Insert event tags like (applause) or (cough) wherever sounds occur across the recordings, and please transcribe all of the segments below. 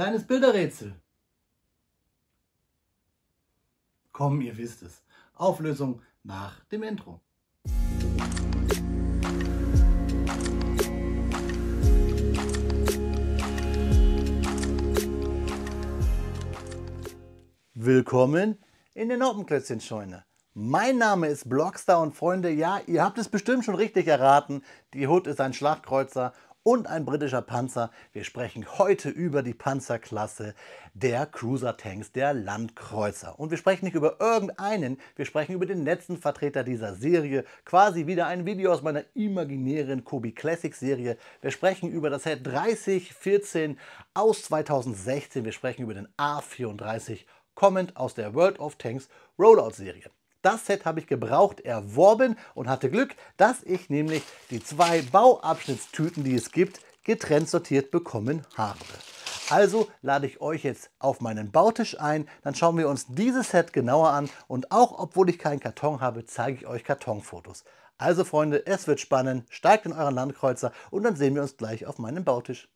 Kleines Bilderrätsel. Komm, ihr wisst es. Auflösung nach dem Intro. Willkommen in der Notenklötzchenscheune. Mein Name ist Blockstar und Freunde, ja, ihr habt es bestimmt schon richtig erraten. Die Hut ist ein Schlachtkreuzer und ein britischer Panzer. Wir sprechen heute über die Panzerklasse der Cruiser-Tanks, der Landkreuzer. Und wir sprechen nicht über irgendeinen, wir sprechen über den letzten Vertreter dieser Serie. Quasi wieder ein Video aus meiner imaginären Kobi Classic-Serie. Wir sprechen über das Set 3014 aus 2016. Wir sprechen über den A34 kommend aus der World of Tanks Rollout-Serie. Das Set habe ich gebraucht erworben und hatte Glück, dass ich nämlich die zwei Bauabschnittstüten, die es gibt, getrennt sortiert bekommen habe. Also lade ich euch jetzt auf meinen Bautisch ein, dann schauen wir uns dieses Set genauer an und auch obwohl ich keinen Karton habe, zeige ich euch Kartonfotos. Also Freunde, es wird spannend, steigt in euren Landkreuzer und dann sehen wir uns gleich auf meinem Bautisch.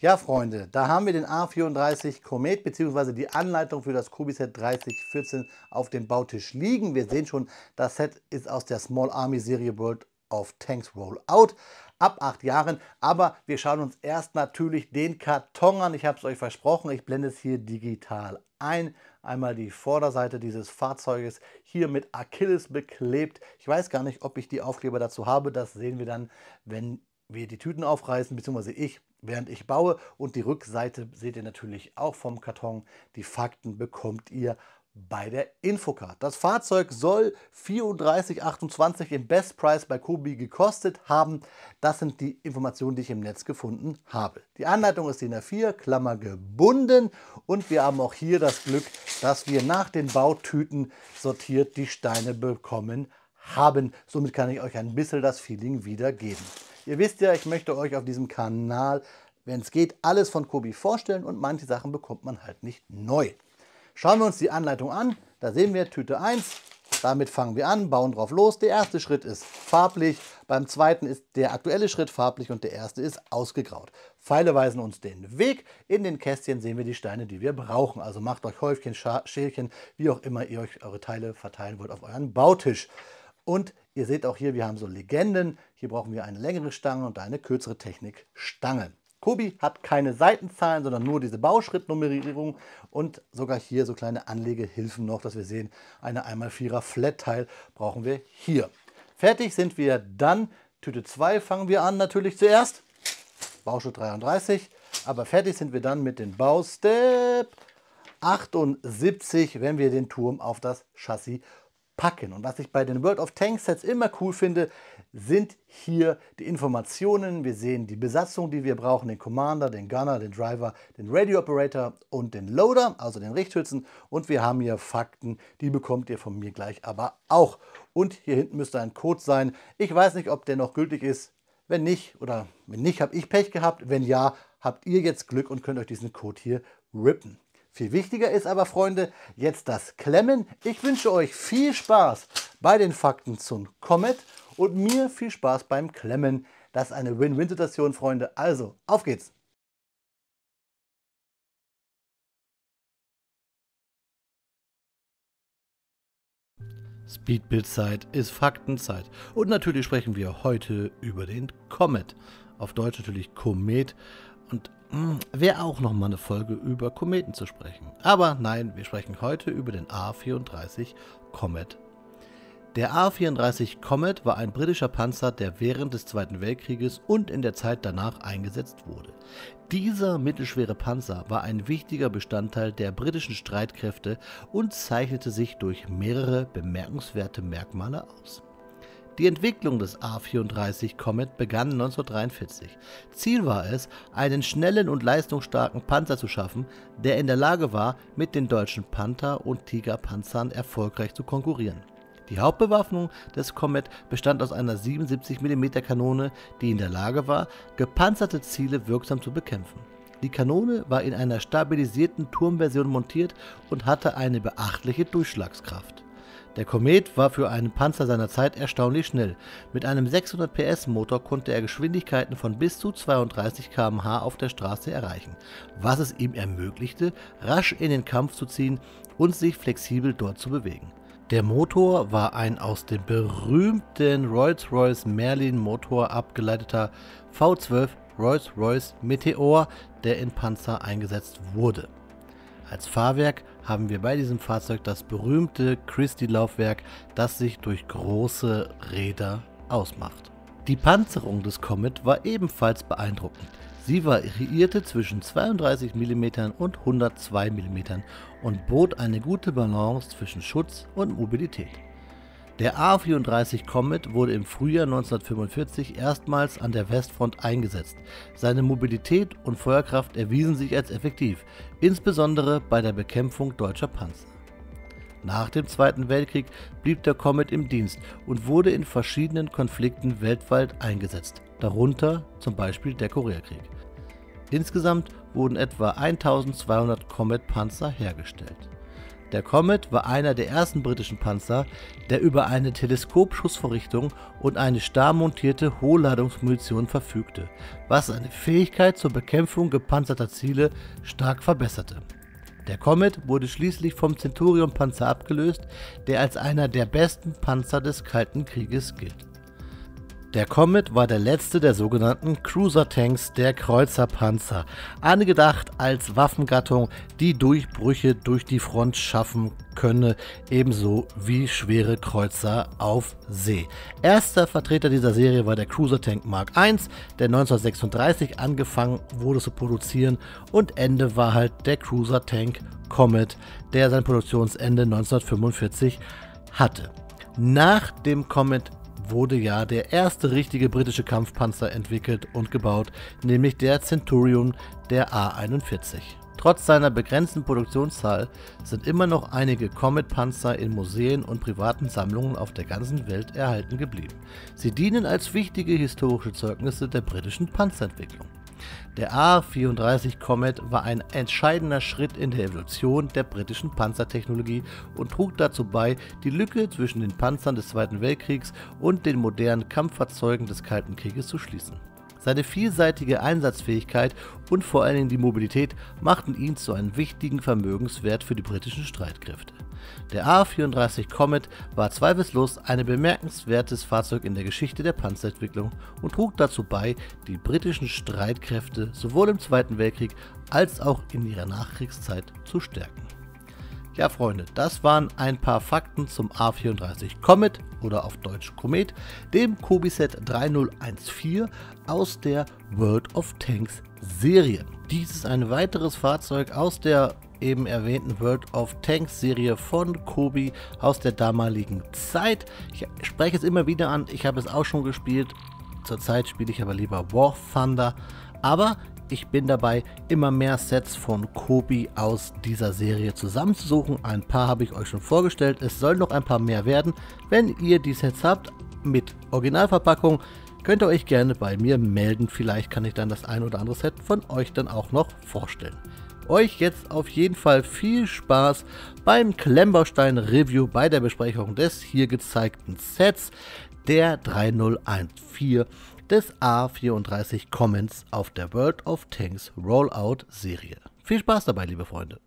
Ja, Freunde, da haben wir den A34 Comet bzw. die Anleitung für das Kubiset 3014 auf dem Bautisch liegen. Wir sehen schon, das Set ist aus der Small Army Serie World of Tanks Rollout ab acht Jahren. Aber wir schauen uns erst natürlich den Karton an. Ich habe es euch versprochen, ich blende es hier digital ein. Einmal die Vorderseite dieses Fahrzeuges hier mit Achilles beklebt. Ich weiß gar nicht, ob ich die Aufkleber dazu habe. Das sehen wir dann, wenn wir die Tüten aufreißen, beziehungsweise ich, während ich baue. Und die Rückseite seht ihr natürlich auch vom Karton. Die Fakten bekommt ihr bei der Infocard. Das Fahrzeug soll 34,28 im Best Price bei Kobi gekostet haben. Das sind die Informationen, die ich im Netz gefunden habe. Die Anleitung ist DIN A4, Klammer gebunden und wir haben auch hier das Glück, dass wir nach den Bautüten sortiert die Steine bekommen haben. Somit kann ich euch ein bisschen das Feeling wiedergeben. Ihr wisst ja, ich möchte euch auf diesem Kanal, wenn es geht, alles von Kobi vorstellen und manche Sachen bekommt man halt nicht neu. Schauen wir uns die Anleitung an. Da sehen wir Tüte 1. Damit fangen wir an, bauen drauf los. Der erste Schritt ist farblich, beim zweiten ist der aktuelle Schritt farblich und der erste ist ausgegraut. Pfeile weisen uns den Weg. In den Kästchen sehen wir die Steine, die wir brauchen. Also macht euch Häufchen, Schälchen, wie auch immer ihr euch eure Teile verteilen wollt auf euren Bautisch. Und ihr seht auch hier, wir haben so Legenden. Hier brauchen wir eine längere Stange und eine kürzere Technik Stange. Kobi hat keine Seitenzahlen, sondern nur diese Bauschrittnummerierung und sogar hier so kleine Anlegehilfen noch, dass wir sehen, eine 1x4er Flat-Teil brauchen wir hier. Fertig sind wir dann. Tüte 2 fangen wir an natürlich zuerst. Bauschritt 33. Aber fertig sind wir dann mit dem Baustep 78, wenn wir den Turm auf das Chassis packen. Und was ich bei den World of Tanks Sets immer cool finde, sind hier die Informationen. Wir sehen die Besatzung, die wir brauchen, den Commander, den Gunner, den Driver, den Radio Operator und den Loader, also den Richthützen. Und wir haben hier Fakten, die bekommt ihr von mir gleich aber auch. Und hier hinten müsste ein Code sein. Ich weiß nicht, ob der noch gültig ist. Wenn nicht oder wenn nicht, habe ich Pech gehabt. Wenn ja, habt ihr jetzt Glück und könnt euch diesen Code hier rippen. Viel wichtiger ist aber, Freunde, jetzt das Klemmen. Ich wünsche euch viel Spaß bei den Fakten zum Comet und mir viel Spaß beim Klemmen. Das ist eine Win-Win-Situation, Freunde. Also, auf geht's! Speedbild-Zeit ist Faktenzeit. Und natürlich sprechen wir heute über den Comet. Auf Deutsch natürlich Komet. Und hm, wäre auch nochmal eine Folge über Kometen zu sprechen. Aber nein, wir sprechen heute über den A34 Comet. Der A34 Comet war ein britischer Panzer, der während des Zweiten Weltkrieges und in der Zeit danach eingesetzt wurde. Dieser mittelschwere Panzer war ein wichtiger Bestandteil der britischen Streitkräfte und zeichnete sich durch mehrere bemerkenswerte Merkmale aus. Die Entwicklung des A34 Comet begann 1943. Ziel war es, einen schnellen und leistungsstarken Panzer zu schaffen, der in der Lage war, mit den deutschen Panther- und Tiger-Panzern erfolgreich zu konkurrieren. Die Hauptbewaffnung des Comet bestand aus einer 77 mm Kanone, die in der Lage war, gepanzerte Ziele wirksam zu bekämpfen. Die Kanone war in einer stabilisierten Turmversion montiert und hatte eine beachtliche Durchschlagskraft. Der Komet war für einen Panzer seiner Zeit erstaunlich schnell. Mit einem 600 PS Motor konnte er Geschwindigkeiten von bis zu 32 km/h auf der Straße erreichen, was es ihm ermöglichte, rasch in den Kampf zu ziehen und sich flexibel dort zu bewegen. Der Motor war ein aus dem berühmten Rolls-Royce Merlin Motor abgeleiteter V12 Rolls-Royce Meteor, der in Panzer eingesetzt wurde. Als Fahrwerk haben wir bei diesem Fahrzeug das berühmte Christie-Laufwerk, das sich durch große Räder ausmacht. Die Panzerung des Comet war ebenfalls beeindruckend. Sie variierte zwischen 32 mm und 102 mm und bot eine gute Balance zwischen Schutz und Mobilität. Der A-34 Comet wurde im Frühjahr 1945 erstmals an der Westfront eingesetzt. Seine Mobilität und Feuerkraft erwiesen sich als effektiv, insbesondere bei der Bekämpfung deutscher Panzer. Nach dem Zweiten Weltkrieg blieb der Comet im Dienst und wurde in verschiedenen Konflikten weltweit eingesetzt, darunter zum Beispiel der Koreakrieg. Insgesamt wurden etwa 1200 Comet-Panzer hergestellt. Der Comet war einer der ersten britischen Panzer, der über eine Teleskopschussvorrichtung und eine starr montierte Hohlladungsmunition verfügte, was seine Fähigkeit zur Bekämpfung gepanzerter Ziele stark verbesserte. Der Comet wurde schließlich vom Centurion-Panzer abgelöst, der als einer der besten Panzer des Kalten Krieges gilt. Der Comet war der letzte der sogenannten Cruiser-Tanks der Kreuzerpanzer, angedacht als Waffengattung, die Durchbrüche durch die Front schaffen könne, ebenso wie schwere Kreuzer auf See. Erster Vertreter dieser Serie war der Cruiser-Tank Mark I, der 1936 angefangen wurde zu produzieren und Ende war halt der Cruiser-Tank Comet, der sein Produktionsende 1945 hatte. Nach dem Comet wurde ja der erste richtige britische Kampfpanzer entwickelt und gebaut, nämlich der Centurion der A41. Trotz seiner begrenzten Produktionszahl sind immer noch einige Comet-Panzer in Museen und privaten Sammlungen auf der ganzen Welt erhalten geblieben. Sie dienen als wichtige historische Zeugnisse der britischen Panzerentwicklung. Der A34 Comet war ein entscheidender Schritt in der Evolution der britischen Panzertechnologie und trug dazu bei, die Lücke zwischen den Panzern des Zweiten Weltkriegs und den modernen Kampffahrzeugen des Kalten Krieges zu schließen. Seine vielseitige Einsatzfähigkeit und vor allen Dingen die Mobilität machten ihn zu einem wichtigen Vermögenswert für die britischen Streitkräfte. Der A34 Comet war zweifellos ein bemerkenswertes Fahrzeug in der Geschichte der Panzerentwicklung und trug dazu bei, die britischen Streitkräfte sowohl im Zweiten Weltkrieg als auch in ihrer Nachkriegszeit zu stärken. Ja Freunde, das waren ein paar Fakten zum A34 Comet oder auf Deutsch Komet, dem Kobiset 3014 aus der World of Tanks Serie. Dies ist ein weiteres Fahrzeug aus der eben erwähnten World of Tanks Serie von Kobi aus der damaligen Zeit. Ich spreche es immer wieder an, ich habe es auch schon gespielt. Zurzeit spiele ich aber lieber War Thunder. Aber ich bin dabei, immer mehr Sets von Kobi aus dieser Serie zusammenzusuchen. Ein paar habe ich euch schon vorgestellt. Es sollen noch ein paar mehr werden. Wenn ihr die Sets habt mit Originalverpackung, könnt ihr euch gerne bei mir melden. Vielleicht kann ich dann das ein oder andere Set von euch dann auch noch vorstellen euch jetzt auf jeden Fall viel Spaß beim Klemmbaustein Review bei der Besprechung des hier gezeigten Sets der 3014 des A34 Commons auf der World of Tanks Rollout Serie. Viel Spaß dabei, liebe Freunde.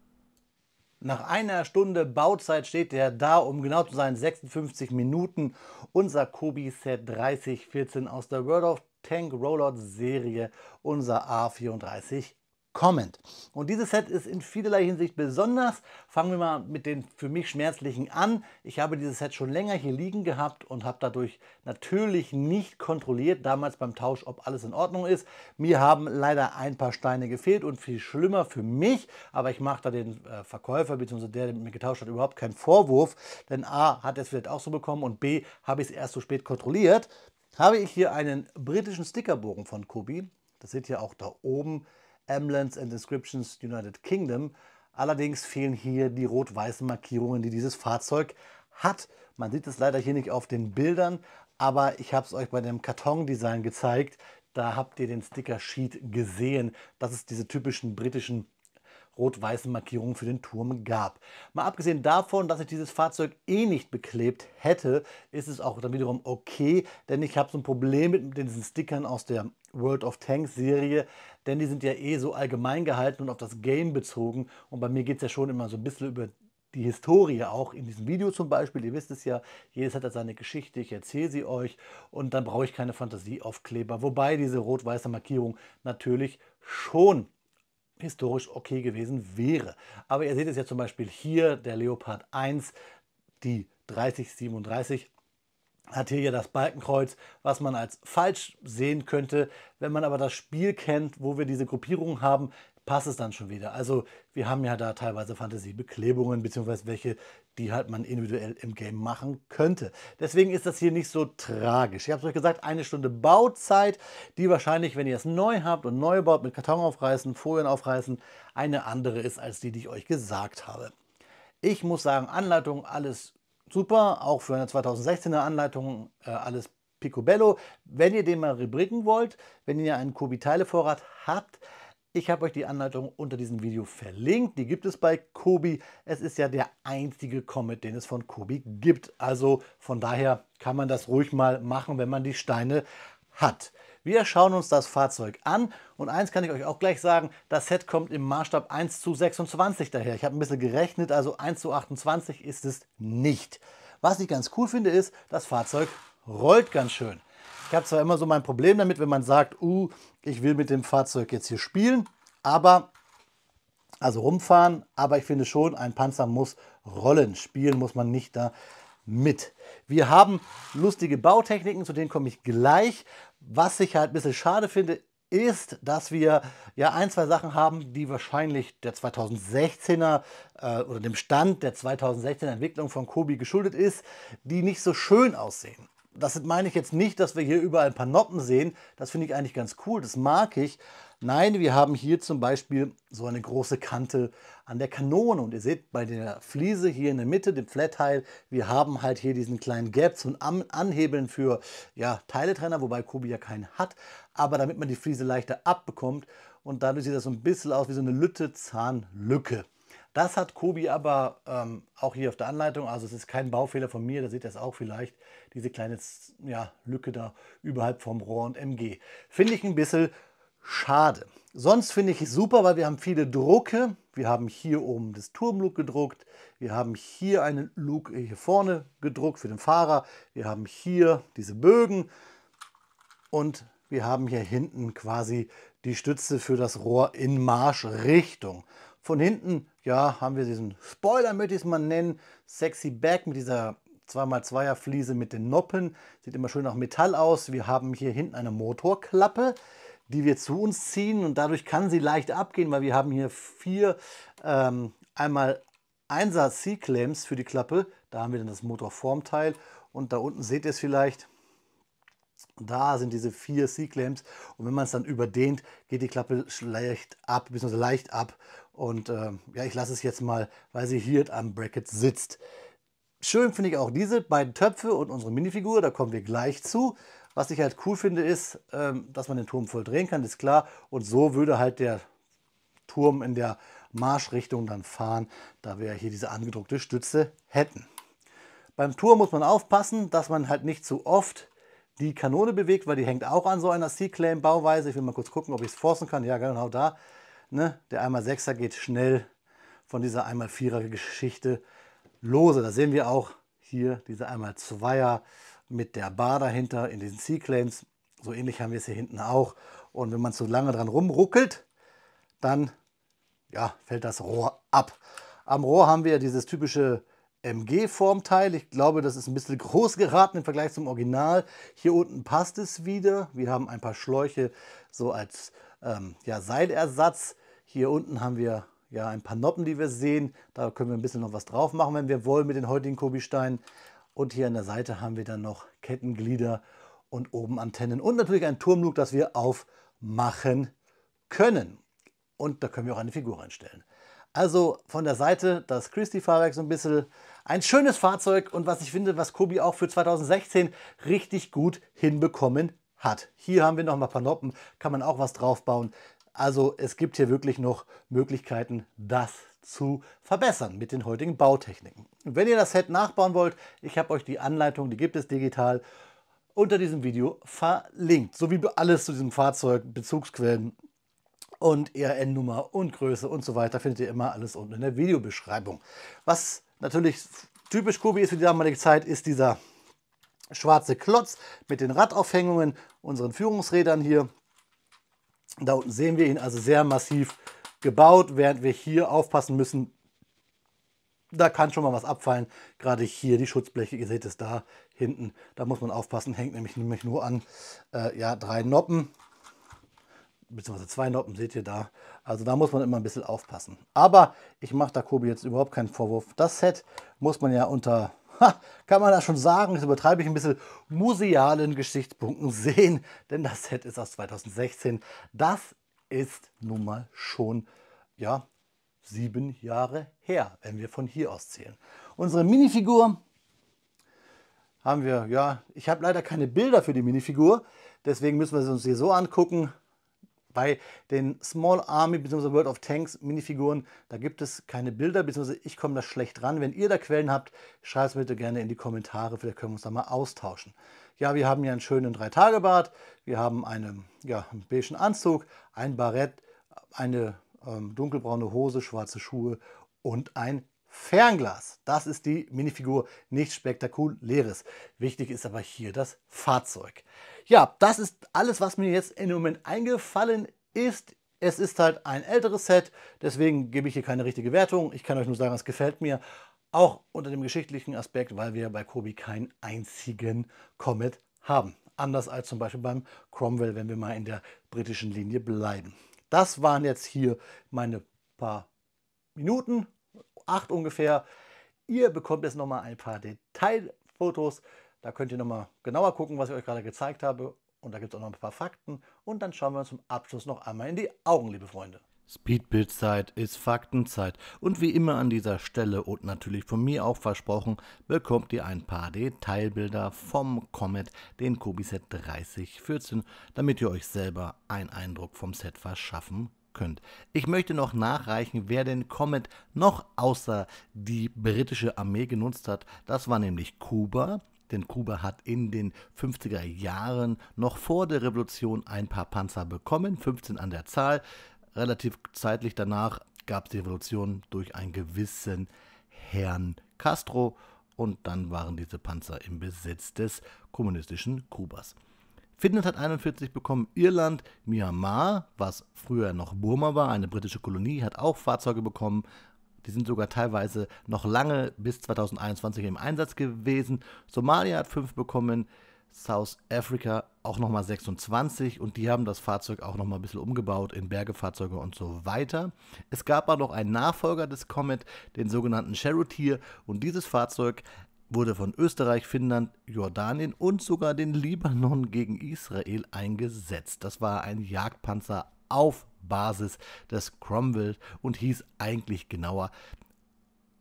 Nach einer Stunde Bauzeit steht er da, um genau zu sein 56 Minuten, unser Kobi Set 3014 aus der World of Tank Rollout Serie, unser A34 Comment. Und dieses Set ist in vielerlei Hinsicht besonders. Fangen wir mal mit den für mich schmerzlichen an. Ich habe dieses Set schon länger hier liegen gehabt und habe dadurch natürlich nicht kontrolliert, damals beim Tausch, ob alles in Ordnung ist. Mir haben leider ein paar Steine gefehlt und viel schlimmer für mich, aber ich mache da den äh, Verkäufer bzw. der, der mit mir getauscht hat, überhaupt keinen Vorwurf, denn A hat es vielleicht auch so bekommen und B habe ich es erst so spät kontrolliert. Habe ich hier einen britischen Stickerbogen von Kobi. Das seht ihr auch da oben Emblems and Inscriptions United Kingdom. Allerdings fehlen hier die rot-weißen Markierungen, die dieses Fahrzeug hat. Man sieht es leider hier nicht auf den Bildern, aber ich habe es euch bei dem Kartondesign gezeigt. Da habt ihr den Sticker-Sheet gesehen, Das ist diese typischen britischen rot-weißen Markierungen für den Turm gab. Mal abgesehen davon, dass ich dieses Fahrzeug eh nicht beklebt hätte, ist es auch dann wiederum okay, denn ich habe so ein Problem mit diesen Stickern aus der World of Tanks Serie, denn die sind ja eh so allgemein gehalten und auf das Game bezogen und bei mir geht es ja schon immer so ein bisschen über die Historie auch in diesem Video zum Beispiel. Ihr wisst es ja, jedes hat ja seine Geschichte, ich erzähle sie euch und dann brauche ich keine Fantasieaufkleber. Wobei diese rot-weiße Markierung natürlich schon historisch okay gewesen wäre. Aber ihr seht es ja zum Beispiel hier, der Leopard 1, die 3037 hat hier ja das Balkenkreuz, was man als falsch sehen könnte. Wenn man aber das Spiel kennt, wo wir diese Gruppierung haben, passt es dann schon wieder. Also wir haben ja da teilweise Fantasiebeklebungen, beziehungsweise welche, die halt man individuell im Game machen könnte. Deswegen ist das hier nicht so tragisch. Ich habe es euch gesagt, eine Stunde Bauzeit, die wahrscheinlich, wenn ihr es neu habt und neu baut, mit Karton aufreißen, Folien aufreißen, eine andere ist als die, die ich euch gesagt habe. Ich muss sagen, Anleitung, alles super, auch für eine 2016er Anleitung, äh, alles picobello. Wenn ihr den mal rebricken wollt, wenn ihr einen Kobi-Teile-Vorrat habt, ich habe euch die Anleitung unter diesem Video verlinkt. Die gibt es bei Kobi. Es ist ja der einzige Comet, den es von Kobi gibt. Also von daher kann man das ruhig mal machen, wenn man die Steine hat. Wir schauen uns das Fahrzeug an und eins kann ich euch auch gleich sagen, das Set kommt im Maßstab 1 zu 26 daher. Ich habe ein bisschen gerechnet, also 1 zu 28 ist es nicht. Was ich ganz cool finde ist, das Fahrzeug rollt ganz schön. Ich habe zwar immer so mein Problem damit, wenn man sagt, uh, ich will mit dem Fahrzeug jetzt hier spielen, aber also rumfahren, aber ich finde schon, ein Panzer muss rollen. Spielen muss man nicht da mit. Wir haben lustige Bautechniken, zu denen komme ich gleich. Was ich halt ein bisschen schade finde, ist, dass wir ja ein, zwei Sachen haben, die wahrscheinlich der 2016er äh, oder dem Stand der 2016er Entwicklung von Kobi geschuldet ist, die nicht so schön aussehen das meine ich jetzt nicht, dass wir hier überall ein paar Noppen sehen. Das finde ich eigentlich ganz cool, das mag ich. Nein, wir haben hier zum Beispiel so eine große Kante an der Kanone. Und ihr seht bei der Fliese hier in der Mitte, dem Flat-Teil, wir haben halt hier diesen kleinen Gap zum Anhebeln für ja, Teiletrenner, wobei Kobi ja keinen hat. Aber damit man die Fliese leichter abbekommt. Und dadurch sieht das so ein bisschen aus wie so eine Lütte-Zahnlücke. Das hat Kobi aber ähm, auch hier auf der Anleitung, also es ist kein Baufehler von mir, da seht ihr es auch vielleicht, diese kleine ja, Lücke da überhalb vom Rohr und MG. Finde ich ein bisschen schade. Sonst finde ich es super, weil wir haben viele Drucke. Wir haben hier oben das Turmlook gedruckt. Wir haben hier einen Look hier vorne gedruckt für den Fahrer. Wir haben hier diese Bögen. Und wir haben hier hinten quasi die Stütze für das Rohr in Marschrichtung. Von hinten, ja, haben wir diesen Spoiler, möchte ich es mal nennen. Sexy Back mit dieser 2x2er Fliese mit den Noppen. Sieht immer schön nach Metall aus. Wir haben hier hinten eine Motorklappe, die wir zu uns ziehen und dadurch kann sie leicht abgehen, weil wir haben hier vier ähm, einmal 1 C-Clamps für die Klappe. Da haben wir dann das Motorformteil und da unten seht ihr es vielleicht. Da sind diese vier C-Clamps und wenn man es dann überdehnt, geht die Klappe leicht ab, bzw. leicht ab und äh, ja, ich lasse es jetzt mal, weil sie hier am Bracket sitzt. Schön finde ich auch diese beiden Töpfe und unsere Minifigur, da kommen wir gleich zu. Was ich halt cool finde ist, ähm, dass man den Turm voll drehen kann, ist klar. Und so würde halt der Turm in der Marschrichtung dann fahren, da wir ja hier diese angedruckte Stütze hätten. Beim Turm muss man aufpassen, dass man halt nicht zu oft die Kanone bewegt, weil die hängt auch an so einer sea claim bauweise Ich will mal kurz gucken, ob ich es forcen kann. Ja, genau da. Ne? Der einmal Sechser geht schnell von dieser einmal Vierer Geschichte lose. Da sehen wir auch hier diese einmal Zweier mit der Bar dahinter in den C-Claims. So ähnlich haben wir es hier hinten auch. Und wenn man zu lange dran rumruckelt, dann ja, fällt das Rohr ab. Am Rohr haben wir dieses typische MG-Formteil. Ich glaube, das ist ein bisschen groß geraten im Vergleich zum Original. Hier unten passt es wieder. Wir haben ein paar Schläuche so als ähm, ja, Seilersatz. Hier unten haben wir ja ein paar Noppen, die wir sehen. Da können wir ein bisschen noch was drauf machen, wenn wir wollen, mit den heutigen Kobi-Steinen. Und hier an der Seite haben wir dann noch Kettenglieder und oben Antennen und natürlich ein Turmlook, das wir aufmachen können. Und da können wir auch eine Figur reinstellen. Also von der Seite das Christie-Fahrwerk so ein bisschen ein schönes Fahrzeug und was ich finde, was Kobi auch für 2016 richtig gut hinbekommen hat. Hier haben wir noch mal ein paar Noppen, kann man auch was drauf bauen. Also es gibt hier wirklich noch Möglichkeiten, das zu verbessern mit den heutigen Bautechniken. wenn ihr das Set nachbauen wollt, ich habe euch die Anleitung, die gibt es digital, unter diesem Video verlinkt. So wie alles zu diesem Fahrzeug, Bezugsquellen und ERN-Nummer und Größe und so weiter findet ihr immer alles unten in der Videobeschreibung. Was natürlich typisch Kubi ist für die damalige Zeit, ist dieser schwarze Klotz mit den Radaufhängungen, unseren Führungsrädern hier. Da unten sehen wir ihn also sehr massiv gebaut, während wir hier aufpassen müssen. Da kann schon mal was abfallen. Gerade hier die Schutzbleche, ihr seht es da hinten. Da muss man aufpassen, hängt nämlich, nämlich nur an äh, ja, drei Noppen. Beziehungsweise zwei Noppen seht ihr da. Also da muss man immer ein bisschen aufpassen. Aber ich mache da Kobi jetzt überhaupt keinen Vorwurf. Das Set muss man ja unter (laughs) kann man das schon sagen, das übertreibe ich ein bisschen, musealen Geschichtspunkten sehen, denn das Set ist aus 2016. Das ist nun mal schon, ja, sieben Jahre her, wenn wir von hier aus zählen. Unsere Minifigur haben wir, ja, ich habe leider keine Bilder für die Minifigur, deswegen müssen wir sie uns hier so angucken. Bei den Small Army bzw. World of Tanks Minifiguren, da gibt es keine Bilder bzw. ich komme da schlecht ran. Wenn ihr da Quellen habt, schreibt es bitte gerne in die Kommentare, vielleicht können wir uns da mal austauschen. Ja, wir haben hier einen schönen Drei-Tage-Bart, wir haben einen, ja, einen beigen Anzug, ein Barett, eine ähm, dunkelbraune Hose, schwarze Schuhe und ein Fernglas. Das ist die Minifigur, nichts Spektakuläres. Wichtig ist aber hier das Fahrzeug. Ja, das ist alles, was mir jetzt im Moment eingefallen ist. Es ist halt ein älteres Set, deswegen gebe ich hier keine richtige Wertung. Ich kann euch nur sagen, es gefällt mir. Auch unter dem geschichtlichen Aspekt, weil wir bei Kobi keinen einzigen Comet haben. Anders als zum Beispiel beim Cromwell, wenn wir mal in der britischen Linie bleiben. Das waren jetzt hier meine paar Minuten, acht ungefähr. Ihr bekommt jetzt nochmal ein paar Detailfotos da könnt ihr nochmal genauer gucken, was ich euch gerade gezeigt habe. Und da gibt es auch noch ein paar Fakten. Und dann schauen wir uns zum Abschluss noch einmal in die Augen, liebe Freunde. Speedbild-Zeit ist Faktenzeit. Und wie immer an dieser Stelle und natürlich von mir auch versprochen, bekommt ihr ein paar Detailbilder vom Comet, den Kobiset 3014, damit ihr euch selber einen Eindruck vom Set verschaffen könnt. Ich möchte noch nachreichen, wer den Comet noch außer die britische Armee genutzt hat. Das war nämlich Kuba, denn Kuba hat in den 50er Jahren noch vor der Revolution ein paar Panzer bekommen, 15 an der Zahl. Relativ zeitlich danach gab es die Revolution durch einen gewissen Herrn Castro und dann waren diese Panzer im Besitz des kommunistischen Kubas. Finnland hat 41 bekommen, Irland, Myanmar, was früher noch Burma war, eine britische Kolonie, hat auch Fahrzeuge bekommen, die sind sogar teilweise noch lange bis 2021 im Einsatz gewesen. Somalia hat fünf bekommen, South Africa auch nochmal 26 und die haben das Fahrzeug auch nochmal ein bisschen umgebaut in Bergefahrzeuge und so weiter. Es gab aber noch einen Nachfolger des Comet, den sogenannten Charioteer und dieses Fahrzeug wurde von Österreich, Finnland, Jordanien und sogar den Libanon gegen Israel eingesetzt. Das war ein Jagdpanzer auf Basis des Cromwell und hieß eigentlich genauer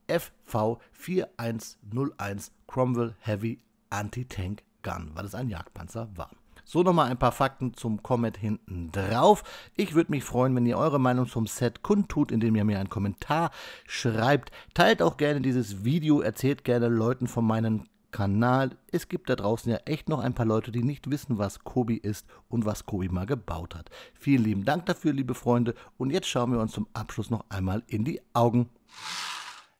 FV4101 Cromwell Heavy Anti-Tank Gun, weil es ein Jagdpanzer war. So nochmal ein paar Fakten zum Comet hinten drauf. Ich würde mich freuen, wenn ihr eure Meinung zum Set kundtut, indem ihr mir einen Kommentar schreibt. Teilt auch gerne dieses Video, erzählt gerne Leuten von meinen Kanal. Es gibt da draußen ja echt noch ein paar Leute, die nicht wissen, was Kobi ist und was Kobi mal gebaut hat. Vielen lieben Dank dafür, liebe Freunde. Und jetzt schauen wir uns zum Abschluss noch einmal in die Augen.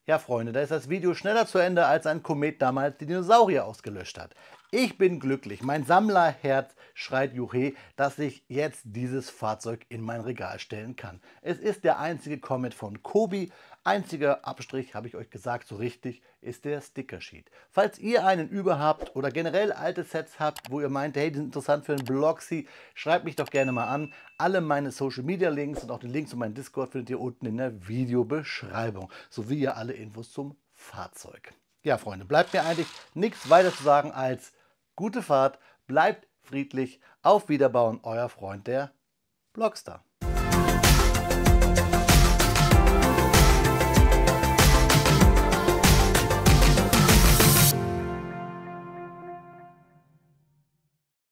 Ja, Freunde, da ist das Video schneller zu Ende, als ein Komet damals die Dinosaurier ausgelöscht hat. Ich bin glücklich. Mein Sammlerherz schreit Juche, dass ich jetzt dieses Fahrzeug in mein Regal stellen kann. Es ist der einzige Comet von Kobi, Einziger Abstrich, habe ich euch gesagt, so richtig, ist der Sticker-Sheet. Falls ihr einen über habt oder generell alte Sets habt, wo ihr meint, hey, die sind interessant für einen Blogsy, schreibt mich doch gerne mal an. Alle meine Social-Media-Links und auch den Link zu meinem Discord findet ihr unten in der Videobeschreibung, sowie ja alle Infos zum Fahrzeug. Ja, Freunde, bleibt mir eigentlich nichts weiter zu sagen als gute Fahrt, bleibt friedlich, auf Wiederbauen, euer Freund der Blogstar.